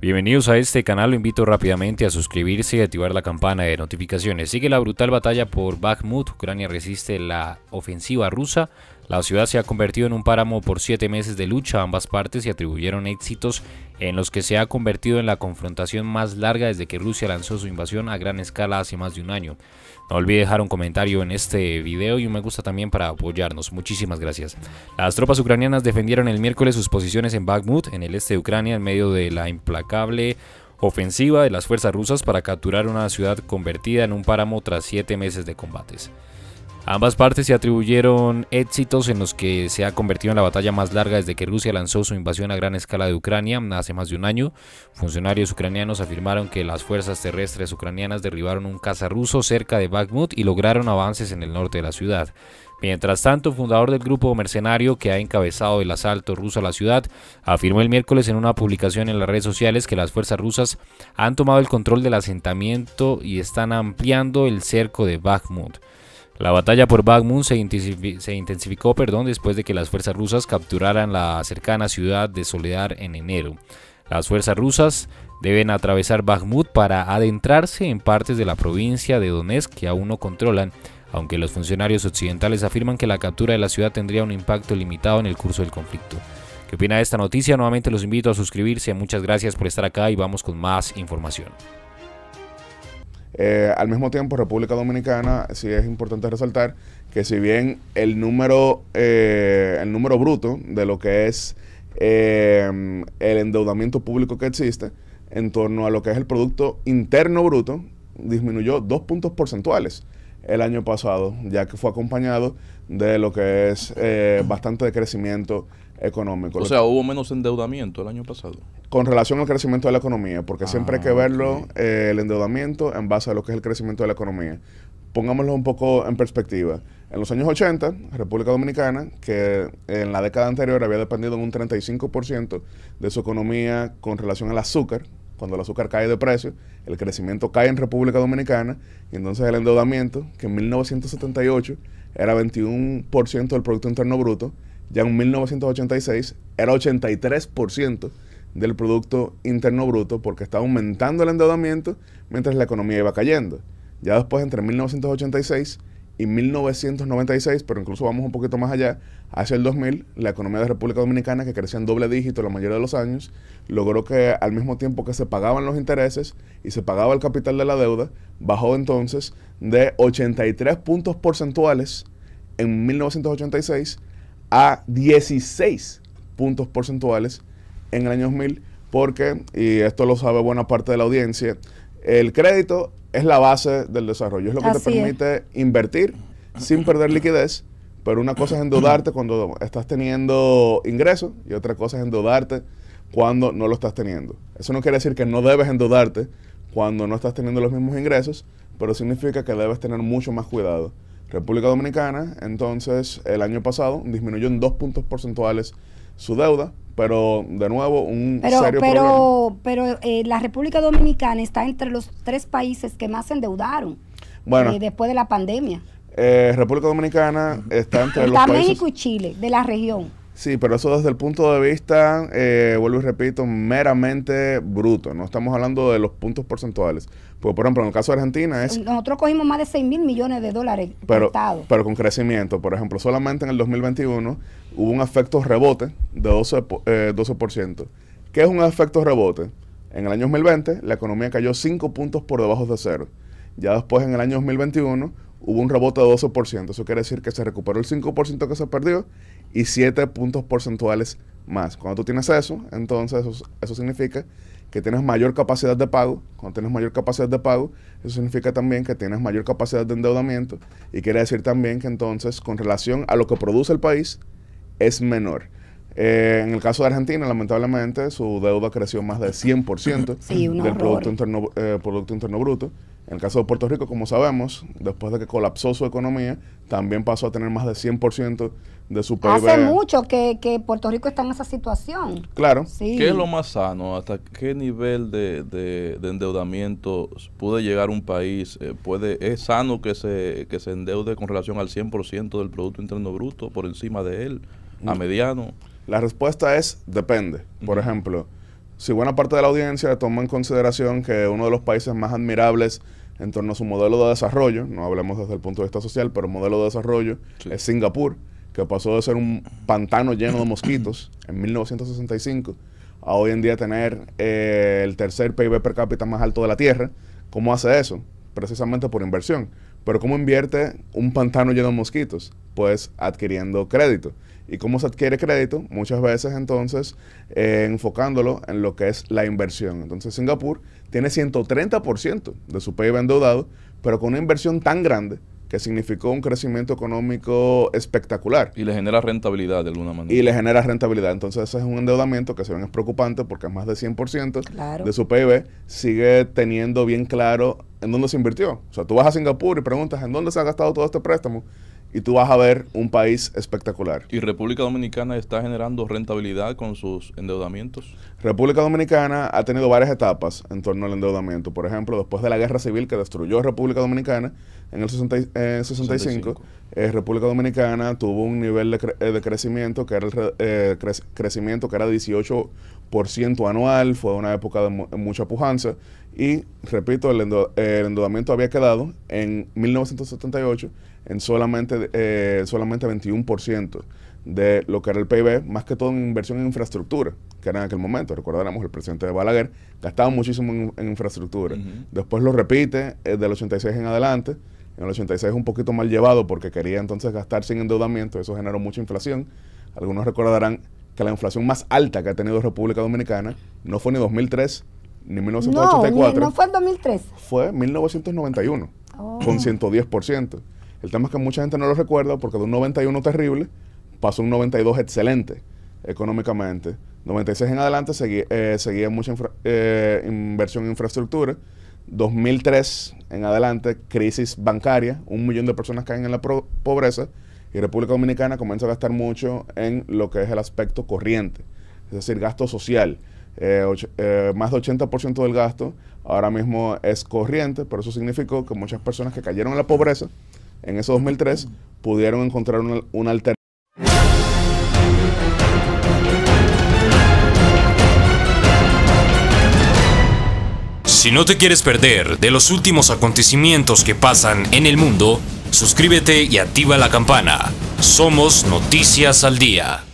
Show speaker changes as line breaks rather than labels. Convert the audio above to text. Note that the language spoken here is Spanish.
Bienvenidos a este canal, lo invito rápidamente a suscribirse y activar la campana de notificaciones. Sigue la brutal batalla por Bakhmut, Ucrania resiste la ofensiva rusa, la ciudad se ha convertido en un páramo por siete meses de lucha. Ambas partes y atribuyeron éxitos en los que se ha convertido en la confrontación más larga desde que Rusia lanzó su invasión a gran escala hace más de un año. No olvide dejar un comentario en este video y un me gusta también para apoyarnos. Muchísimas gracias. Las tropas ucranianas defendieron el miércoles sus posiciones en Bakhmut, en el este de Ucrania, en medio de la implacable ofensiva de las fuerzas rusas para capturar una ciudad convertida en un páramo tras siete meses de combates. Ambas partes se atribuyeron éxitos en los que se ha convertido en la batalla más larga desde que Rusia lanzó su invasión a gran escala de Ucrania mm, hace más de un año. Funcionarios ucranianos afirmaron que las fuerzas terrestres ucranianas derribaron un caza ruso cerca de Bakhmut y lograron avances en el norte de la ciudad. Mientras tanto, fundador del grupo mercenario que ha encabezado el asalto ruso a la ciudad, afirmó el miércoles en una publicación en las redes sociales que las fuerzas rusas han tomado el control del asentamiento y están ampliando el cerco de Bakhmut. La batalla por Bakhmut se, intensificó, perdón, después de que las fuerzas rusas capturaran la cercana ciudad de Soledad en enero. Las fuerzas rusas deben atravesar Bakhmut para adentrarse en partes de la provincia de Donetsk que aún no controlan, aunque los funcionarios occidentales afirman que la captura de la ciudad tendría un impacto limitado en el curso del conflicto. ¿Qué opina de esta noticia? Nuevamente los invito a suscribirse. Muchas gracias por estar acá y vamos con más información.
Eh, al mismo tiempo, República Dominicana, sí es importante resaltar que si bien el número, eh, el número bruto de lo que es eh, el endeudamiento público que existe en torno a lo que es el Producto Interno Bruto, disminuyó dos puntos porcentuales el año pasado, ya que fue acompañado de lo que es bastante decrecimiento económico. O sea, hubo menos endeudamiento el año pasado. Con relación al crecimiento de la economía, porque ah, siempre hay que verlo, eh, el endeudamiento, en base a lo que es el crecimiento de la economía. Pongámoslo un poco en perspectiva. En los años 80, República Dominicana, que en la década anterior había dependido en un 35% de su economía con relación al azúcar, cuando el azúcar cae de precio, el crecimiento cae en República Dominicana, y entonces el endeudamiento, que en 1978 era 21% del Producto Interno Bruto, ya en 1986 era 83% del Producto Interno Bruto porque estaba aumentando el endeudamiento mientras la economía iba cayendo. Ya después, entre 1986 y 1996, pero incluso vamos un poquito más allá, hacia el 2000, la economía de la República Dominicana, que crecía en doble dígito la mayoría de los años, logró que al mismo tiempo que se pagaban los intereses y se pagaba el capital de la deuda, bajó entonces de 83 puntos porcentuales en 1986 a 16 puntos porcentuales en el año 2000 porque, y esto lo sabe buena parte de la audiencia, el crédito es la base del desarrollo, es lo que te permite invertir sin perder liquidez, pero una cosa es endeudarte cuando estás teniendo ingresos y otra cosa es endeudarte cuando no lo estás teniendo. Eso no quiere decir que no debes endeudarte cuando no estás teniendo los mismos ingresos, pero significa que debes tener mucho más cuidado República Dominicana. Entonces, el año pasado disminuyó en dos puntos porcentuales su deuda, pero de nuevo un pero, serio pero, problema. Pero eh, la República Dominicana está entre los tres países que más se endeudaron eh, después de la pandemia. Eh, República Dominicana está entre los países... México y Chile, de la región. Sí, pero eso desde el punto de vista, eh, vuelvo y repito, meramente bruto. No estamos hablando de los puntos porcentuales. Porque, por ejemplo, en el caso de Argentina es... Nosotros cogimos más de 6 mil millones de dólares pero, con crecimiento. Por ejemplo, solamente en el 2021 hubo un efecto rebote de 12%. Eh, 12%. ¿Qué es un efecto rebote? En el año 2020 la economía cayó 5 puntos por debajo de cero. Ya después, en el año 2021, hubo un rebote de 12%. Eso quiere decir que se recuperó el 5% que se perdió y 7 puntos porcentuales más. Cuando tú tienes eso, entonces eso, significa que tienes mayor capacidad de pago. Cuando tienes mayor capacidad de pago, eso significa también que tienes mayor capacidad de endeudamiento y quiere decir también que entonces con relación a lo que produce el país es menor. Eh, en el caso de Argentina, lamentablemente, su deuda creció más de 100% del Producto Interno, eh, Producto Interno Bruto. En el caso de Puerto Rico, como sabemos, después de que colapsó su economía, también pasó a tener más de 100% de su PIB. Hace mucho que, Puerto Rico está en esa situación. Claro. ¿Qué es lo más sano? ¿Hasta qué nivel de, endeudamiento puede llegar un país? Eh, puede ¿Es sano que se, se endeude con relación al 100% del Producto Interno Bruto por encima de él, a mm. mediano? La respuesta es depende. Por ejemplo, si buena parte de la audiencia toma en consideración que uno de los países más admirables en torno a su modelo de desarrollo, no hablemos desde el punto de vista social, pero modelo de desarrollo es Singapur, que pasó de ser un pantano lleno de mosquitos en 1965 a hoy en día tener eh, el tercer PIB per cápita más alto de la Tierra. ¿Cómo hace eso? Precisamente por inversión. Pero ¿cómo invierte un pantano lleno de mosquitos? Pues adquiriendo crédito. ¿Y cómo se adquiere crédito? Muchas veces entonces eh, enfocándolo en lo que es la inversión. Entonces Singapur tiene 130% de su PIB endeudado, pero con una inversión tan grande que significó un crecimiento económico espectacular. Y le genera rentabilidad de alguna manera. Y le genera rentabilidad. Entonces ese es un endeudamiento que se ve es preocupante porque es más de 100% de su PIB. Sigue teniendo bien claro en dónde se invirtió. O sea, tú vas a Singapur y preguntas en dónde se ha gastado todo este préstamo y tú vas a ver un país espectacular. ¿Y República Dominicana está generando rentabilidad con sus endeudamientos? República Dominicana ha tenido varias etapas en torno al endeudamiento. Por ejemplo, después de la guerra civil que destruyó República Dominicana en el 65, eh, eh, República Dominicana tuvo un nivel de, eh, crecimiento que era el crecimiento que era 18% anual, fue una época de mucha pujanza y repito, el, el endeudamiento había quedado en 1978 en solamente eh, solamente, 21% de lo que era el PIB, más que todo en inversión en infraestructura, que era en aquel momento. Recordaremos el presidente de Balaguer gastaba muchísimo en, infraestructura. Después lo repite eh, del 86 en adelante. En el 86 un poquito mal llevado porque quería entonces gastar sin endeudamiento. Eso generó mucha inflación. Algunos recordarán que la inflación más alta que ha tenido República Dominicana no fue ni 2003 ni 1984. No, no fue en 2003. Fue 1991, con 110%. El tema es que mucha gente no lo recuerda porque de un 91 terrible pasó un 92 excelente económicamente. 96 en adelante eh, seguía, mucha eh, inversión en infraestructura. 2003 en adelante, crisis bancaria, un millón de personas caen en la pobreza y República Dominicana comienza a gastar mucho en lo que es el aspecto corriente, es decir, gasto social. Eh, más de 80% del gasto ahora mismo es corriente, pero eso significó que muchas personas que cayeron en la pobreza en ese 2003, pudieron encontrar una, una alternativa.
Si no te quieres perder de los últimos acontecimientos que pasan en el mundo, suscríbete y activa la campana. Somos Noticias al
Día.